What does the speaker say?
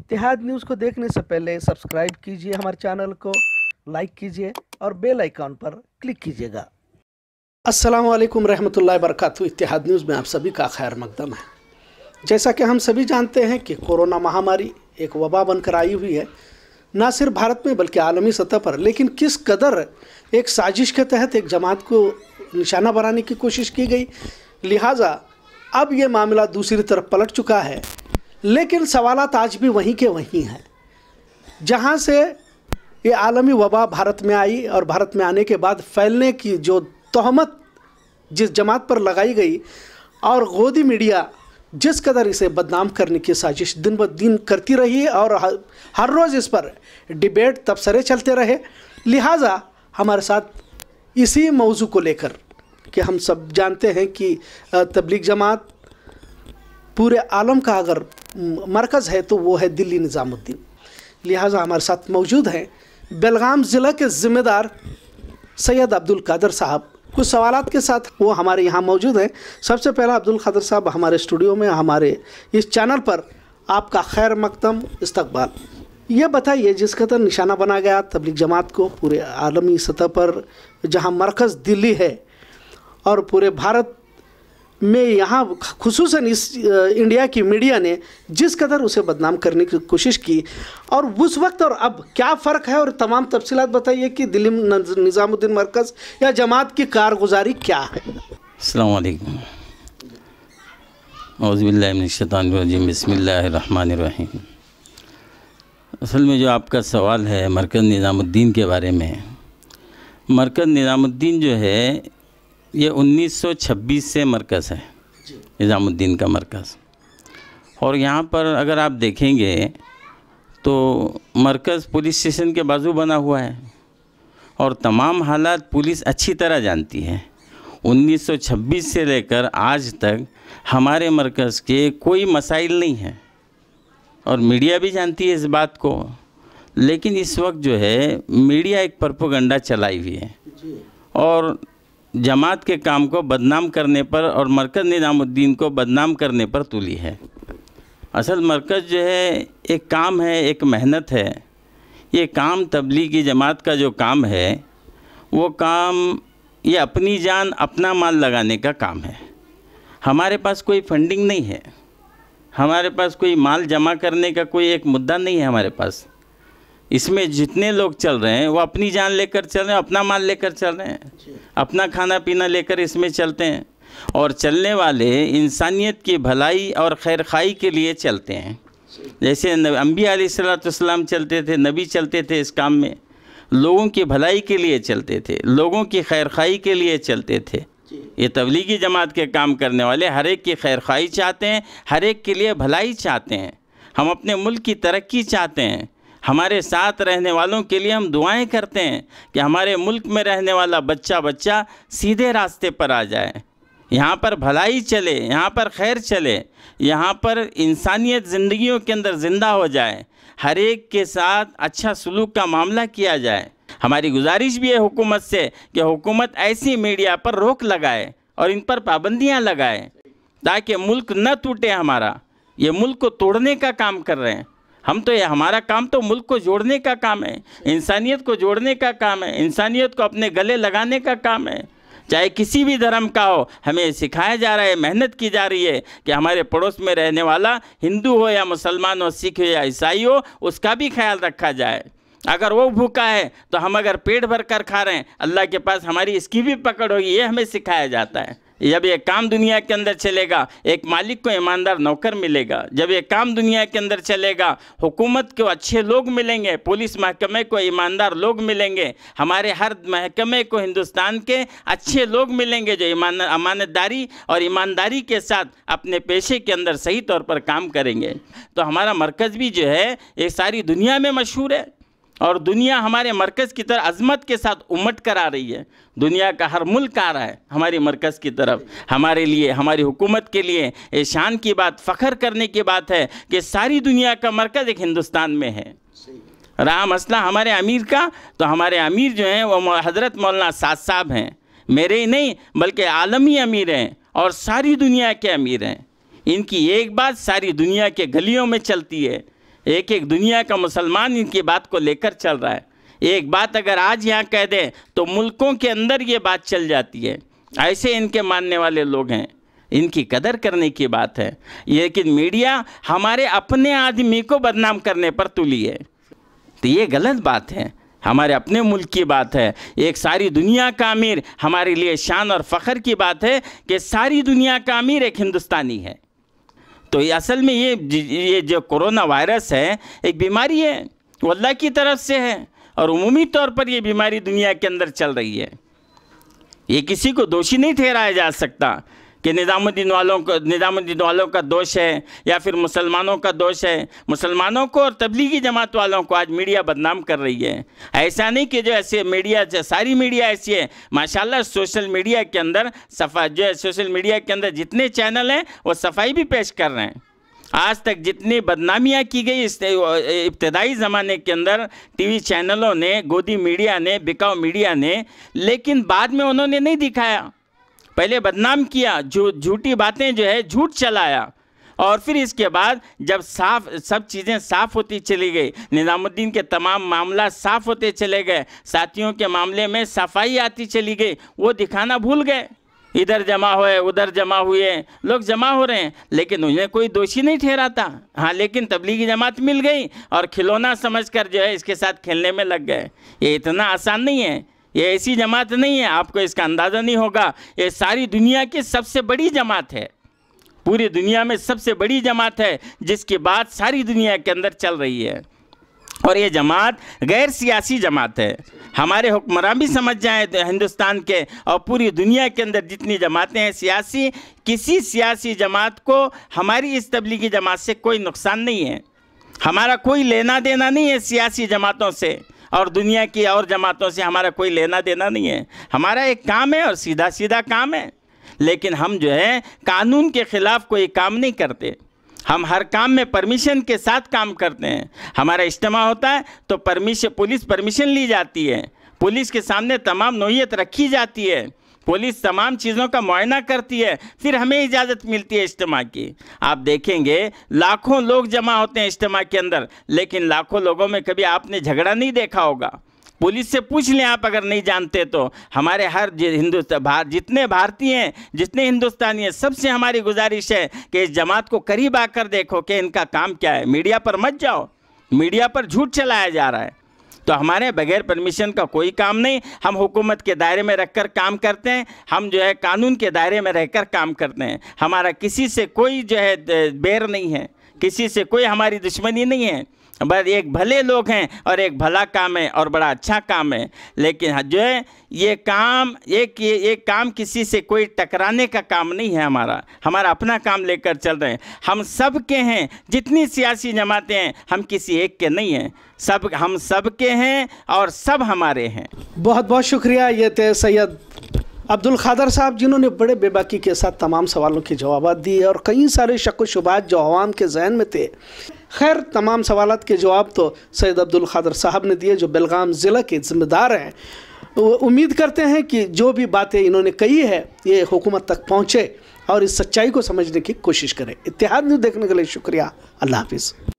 इतिहाद news को देखने से पहले सब्सक्राइब कीजिए हमारे चैनल को लाइक कीजिए और बेल आइकॉन पर क्लिक कीजिएगा अस्सलाम वालेकुम रहमतुल्लाहि वरकत इतिहाद न्यूज़ में आप सभी का खैर मकदम है जैसा कि हम सभी जानते हैं कि कोरोना महामारी एक वबा बनकर आई हुई है ना सिर्फ भारत में बल्कि आलमी सतह पर लेकिन किस कदर एक साजिश के तहत एक जमात को निशाना बनाने की कोशिश की गई लिहाजा अब ये मामला दूसरी तरफ पलट चुका है लेकिन सवालत आज भी वहीं के वहीं हैं जहाँ से ये आलमी वबा भारत में आई और भारत में आने के बाद फैलने की जो तहमत जिस जमात पर लगाई गई और गोदी मीडिया जिस कदर इसे बदनाम करने की साजिश दिन ब दिन करती रही और हर रोज़ इस पर डिबेट तबसरे चलते रहे लिहाजा हमारे साथ इसी मौजू को लेकर कि हम सब जानते हैं कि तबलीग जमात पूरे आलम का अगर मरकज़ है तो वो है दिल्ली निज़ामुद्दीन लिहाजा हमारे साथ मौजूद हैं बेलगाम ज़िला के ज़िम्मेदार सैयद अब्दुल कादर साहब कुछ सवाल के साथ वो हमारे यहाँ मौजूद हैं सबसे पहला अब्दुल कादर साहब हमारे स्टूडियो में हमारे इस चैनल पर आपका खैर मकदम इस्तबाल ये बताइए जिसका तरह निशाना बना गया तबलीग जमात को पूरे आलमी सतह पर जहाँ मरकज़ दिल्ली है और पूरे भारत में यहाँ खसूस इस इंडिया की मीडिया ने जिस कदर उसे बदनाम करने की कोशिश की और उस वक्त और अब क्या फ़र्क है और तमाम तफसीत बताइए कि दिल्ली निज़ामुद्दीन मरकज़ या जमात की कारगुजारी क्या है अलैक्म अज़बिल्लाशतानरजीम असल में जो आपका सवाल है मरकज़ निज़ामुद्दीन के बारे में मरकज़ निज़ामुद्दीन जो है ये 1926 से मरकज़ है निज़ामुद्दीन का मरकज़ और यहाँ पर अगर आप देखेंगे तो मरकज़ पुलिस स्टेशन के बाजू बना हुआ है और तमाम हालात पुलिस अच्छी तरह जानती है 1926 से लेकर आज तक हमारे मरकज़ के कोई मसाइल नहीं हैं और मीडिया भी जानती है इस बात को लेकिन इस वक्त जो है मीडिया एक परपोगंडा चलाई हुई है और जमात के काम को बदनाम करने पर और मरकज़ निज़ामुद्दीन को बदनाम करने पर तुली है असल मरकज़ जो है एक काम है एक मेहनत है ये काम तबलीगी जमात का जो काम है वो काम ये अपनी जान अपना माल लगाने का काम है हमारे पास कोई फंडिंग नहीं है हमारे पास कोई माल जमा करने का कोई एक मुद्दा नहीं है हमारे पास इसमें जितने लोग चल रहे हैं वो अपनी जान लेकर चल रहे हैं अपना माल लेकर चल रहे हैं अपना खाना पीना लेकर इसमें चलते हैं और चलने वाले इंसानियत की भलाई और खैर खाई के लिए चलते हैं जैसे अम्बी सलाम चलते थे नबी चलते थे इस काम में लोगों की भलाई के लिए चलते थे लोगों की खैर खाई के लिए चलते थे ये तबलीगी जमात के काम करने वाले हर एक की खैर खाई चाहते हैं हर एक के लिए भलाई चाहते हैं हम अपने मुल्क की तरक्की चाहते हैं हमारे साथ रहने वालों के लिए हम दुआएं करते हैं कि हमारे मुल्क में रहने वाला बच्चा बच्चा सीधे रास्ते पर आ जाए यहाँ पर भलाई चले यहाँ पर खैर चले यहाँ पर इंसानियत ज़िंदगियों के अंदर ज़िंदा हो जाए हर एक के साथ अच्छा सलूक का मामला किया जाए हमारी गुजारिश भी है हुकूमत से कि हुकूमत ऐसी मीडिया पर रोक लगाए और इन पर पाबंदियाँ लगाए ताकि मुल्क न टूटे हमारा ये मुल्क को तोड़ने का काम कर रहे हैं हम तो हमारा काम तो मुल्क को जोड़ने का काम है इंसानियत को जोड़ने का काम है इंसानियत को अपने गले लगाने का काम है चाहे किसी भी धर्म का हो हमें सिखाया जा रहा है मेहनत की जा रही है कि हमारे पड़ोस में रहने वाला हिंदू हो या मुसलमान हो सिख हो या ईसाई हो उसका भी ख्याल रखा जाए अगर वो भूखा है तो हम अगर पेट भर कर खा रहे हैं अल्लाह के पास हमारी इसकी भी पकड़ होगी ये हमें सिखाया जाता है जब ये काम दुनिया के अंदर चलेगा एक मालिक को ईमानदार नौकर मिलेगा जब ये काम दुनिया के अंदर चलेगा हुकूमत को अच्छे लोग मिलेंगे पुलिस महकमे को ईमानदार लोग मिलेंगे हमारे हर महकमे को हिंदुस्तान के अच्छे लोग मिलेंगे जो ईमान अमानतदारी और ईमानदारी के साथ अपने पेशे के अंदर सही तौर पर काम करेंगे तो हमारा मरकज़ भी जो है ये सारी दुनिया में मशहूर है और दुनिया हमारे मरकज़ की तरह अजमत के साथ उमट कर आ रही है दुनिया का हर मुल्क आ रहा है हमारे मरकज़ की तरफ हमारे लिए हमारी हुकूमत के लिए ये शान की बात फख्र करने की बात है कि सारी दुनिया का मरकज़ एक हिंदुस्तान में है रहा मसला हमारे अमीर का तो हमारे अमीर जो हैं वो हज़रत मौलाना साद साहब हैं मेरे ही नहीं बल्कि आलमी अमीर हैं और सारी दुनिया के अमीर हैं इनकी एक बात सारी दुनिया के गलियों में चलती है एक एक दुनिया का मुसलमान इनकी बात को लेकर चल रहा है एक बात अगर आज यहाँ कह दें तो मुल्कों के अंदर ये बात चल जाती है ऐसे इनके मानने वाले लोग हैं इनकी कदर करने की बात है लेकिन मीडिया हमारे अपने आदमी को बदनाम करने पर तुली है तो ये गलत बात है हमारे अपने मुल्क की बात है एक सारी दुनिया का अमीर हमारे लिए शान और फ़ख्र की बात है कि सारी दुनिया का अमीर एक हिंदुस्तानी है तो ये असल में ये ये जो कोरोना वायरस है एक बीमारी है वो अल्लाह की तरफ से है और उमूमी तौर पर ये बीमारी दुनिया के अंदर चल रही है ये किसी को दोषी नहीं ठहराया जा सकता कि निज़ामुद्दीन वालों को निज़ामुद्दीन वालों का दोष है या फिर मुसलमानों का दोष है मुसलमानों को और तबलीगी जमात वालों को आज मीडिया बदनाम कर रही है ऐसा नहीं कि जो ऐसे मीडिया सारी मीडिया ऐसी है माशाल्लाह सोशल मीडिया के अंदर सफा जो है सोशल मीडिया के अंदर जितने चैनल हैं वो सफाई भी पेश कर रहे हैं आज तक जितनी बदनामियाँ की गई इस इब्तदाई ज़माने के अंदर टीवी चैनलों ने गोदी मीडिया ने बिकाऊ मीडिया ने लेकिन बाद में उन्होंने नहीं दिखाया पहले बदनाम किया जो झूठी बातें जो है झूठ चलाया और फिर इसके बाद जब साफ सब चीज़ें साफ होती चली गई निज़ामुद्दीन के तमाम मामला साफ होते चले गए साथियों के मामले में सफाई आती चली गई वो दिखाना भूल गए इधर जमा हुए उधर जमा हुए लोग जमा हो रहे हैं लेकिन उन्हें कोई दोषी नहीं ठहराता हाँ लेकिन तबलीगी जमात मिल गई और खिलौना समझकर जो है इसके साथ खेलने में लग गए ये इतना आसान नहीं है ये ऐसी जमात नहीं है आपको इसका अंदाज़ा नहीं होगा ये सारी दुनिया की सबसे बड़ी जमात है पूरी दुनिया में सबसे बड़ी जमात है जिसकी बात सारी दुनिया के अंदर चल रही है और ये जमात गैर सियासी जमात है हमारे हुक्मरान भी समझ जाएँ तो हिंदुस्तान के और पूरी दुनिया के अंदर जितनी जमातें हैं सियासी किसी सियासी जमात को हमारी इस तबलीगी जमात से कोई नुकसान नहीं है हमारा कोई लेना देना नहीं है सियासी जमातों से और दुनिया की और जमातों से हमारा कोई लेना देना नहीं है हमारा एक काम है और सीधा सीधा काम है लेकिन हम जो है कानून के ख़िलाफ़ कोई काम नहीं करते हम हर काम में परमिशन के साथ काम करते हैं हमारा इज्तम होता है तो परमिशन पुलिस परमिशन ली जाती है पुलिस के सामने तमाम नोयत रखी जाती है पुलिस तमाम चीज़ों का मुआयना करती है फिर हमें इजाज़त मिलती है इज्तम की आप देखेंगे लाखों लोग जमा होते हैं इज्तम के अंदर लेकिन लाखों लोगों में कभी आपने झगड़ा नहीं देखा होगा पुलिस से पूछ लें आप अगर नहीं जानते तो हमारे हर हिंदुस्तान भार, जितने भारतीय हैं जितने हिंदुस्तानी हैं सबसे हमारी गुजारिश है कि इस जमात को करीब आकर देखो कि इनका काम क्या है मीडिया पर मत जाओ मीडिया पर झूठ चलाया जा रहा है तो हमारे बगैर परमिशन का कोई काम नहीं हम हुकूमत के दायरे में रखकर काम करते हैं हम जो है कानून के दायरे में रहकर काम करते हैं हमारा किसी से कोई जो है बैर नहीं है किसी से कोई हमारी दुश्मनी नहीं है बस एक भले लोग हैं और एक भला काम है और बड़ा अच्छा काम है लेकिन हाँ, जो है ये काम एक ये एक काम किसी से कोई टकराने का काम नहीं है हमारा हमारा अपना काम लेकर चल रहे हैं हम सब के हैं जितनी सियासी जमातें हैं हम किसी एक के नहीं हैं सब हम सब के हैं और सब हमारे हैं बहुत बहुत शुक्रिया ये थे सैयद अब्दुल खादर साहब जिन्होंने बड़े बेबाकी के साथ तमाम सवालों के जवाब दिए और कई सारे शक व शुबात जो आवाम के जहन में थे खैर तमाम सवालत के जवाब तो सैद अब्दुल खादर साहब ने दिए जो बेलगाम ज़िला के ज़िम्मेदार हैं उम्मीद करते हैं कि जो भी बातें इन्होंने कही है ये हुकूमत तक पहुँचे और इस सच्चाई को समझने की कोशिश करें इतिहाद न्यूज़ देखने के लिए शुक्रिया अल्लाह हाफिज़